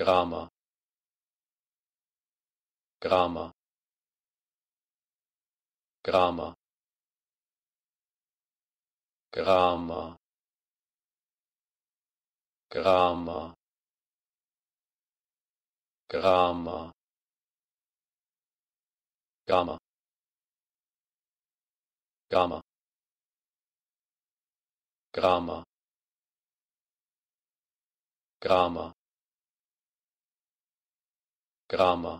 grammar grammar grammar grammar grammar grammar grammar grammar grammar grammar Grammar